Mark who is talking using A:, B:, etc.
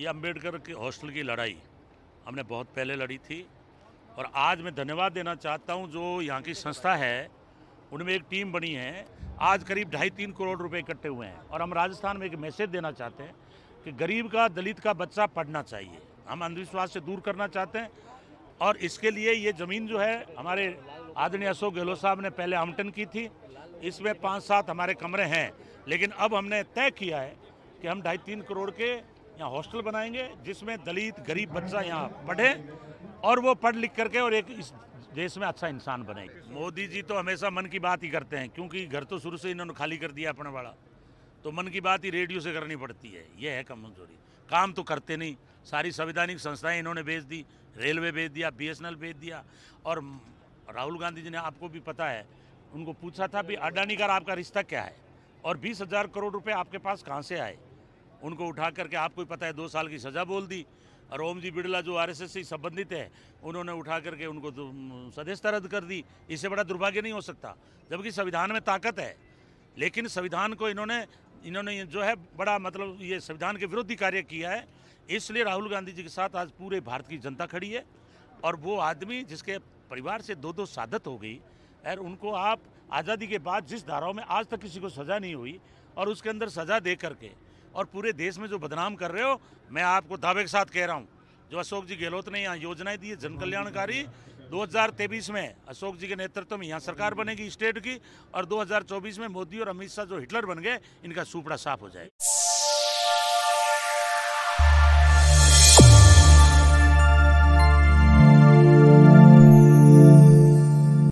A: ये अम्बेडकर के हॉस्टल की लड़ाई हमने बहुत पहले लड़ी थी और आज मैं धन्यवाद देना चाहता हूँ जो यहाँ की संस्था है उनमें एक टीम बनी है आज करीब ढाई तीन करोड़ रुपए इकट्ठे हुए हैं और हम राजस्थान में एक मैसेज देना चाहते हैं कि गरीब का दलित का बच्चा पढ़ना चाहिए हम अंधविश्वास से दूर करना चाहते हैं और इसके लिए ये ज़मीन जो है हमारे आदरणीय अशोक गहलोत साहब ने पहले आमटन की थी इसमें पाँच सात हमारे कमरे हैं लेकिन अब हमने तय किया है कि हम ढाई तीन करोड़ के यहाँ हॉस्टल बनाएंगे जिसमें दलित गरीब बच्चा यहाँ पढ़े और वो पढ़ लिख करके और एक इस देश में अच्छा इंसान बने मोदी जी तो हमेशा मन की बात ही करते हैं क्योंकि घर तो शुरू से इन्होंने खाली कर दिया अपने वाला तो मन की बात ही रेडियो से करनी पड़ती है यह है कमजोरी काम तो करते नहीं सारी संवैधानिक संस्थाएं इन्होंने भेज दी रेलवे भेज दिया बीएसएनएल भेज दिया और राहुल गांधी जी ने आपको भी पता है उनको पूछा था भी अडानी का आपका रिश्ता क्या है और बीस हज़ार करोड़ रुपये आपके पास कहाँ से आए उनको उठा करके आपको ही पता है दो साल की सज़ा बोल दी और ओम जी बिड़ला जो आरएसएस से संबंधित है उन्होंने उठा करके उनको सदस्यता रद्द कर दी इससे बड़ा दुर्भाग्य नहीं हो सकता जबकि संविधान में ताकत है लेकिन संविधान को इन्होंने इन्होंने जो है बड़ा मतलब ये संविधान के विरुद्ध कार्य किया है इसलिए राहुल गांधी जी के साथ आज पूरे भारत की जनता खड़ी है और वो आदमी जिसके परिवार से दो दो शादत हो गई और उनको आप आज़ादी के बाद जिस धाराओं में आज तक किसी को सज़ा नहीं हुई और उसके अंदर सज़ा दे करके और पूरे देश में जो बदनाम कर रहे हो मैं आपको दावे के साथ कह रहा हूँ जो अशोक जी गहलोत ने यहाँ योजनाएं दी है जनकल्याणकारी 2023 में अशोक जी के नेतृत्व में यहाँ सरकार बनेगी स्टेट की और 2024 में मोदी और अमित शाह जो हिटलर बन गए इनका सुपड़ा साफ हो जाएगा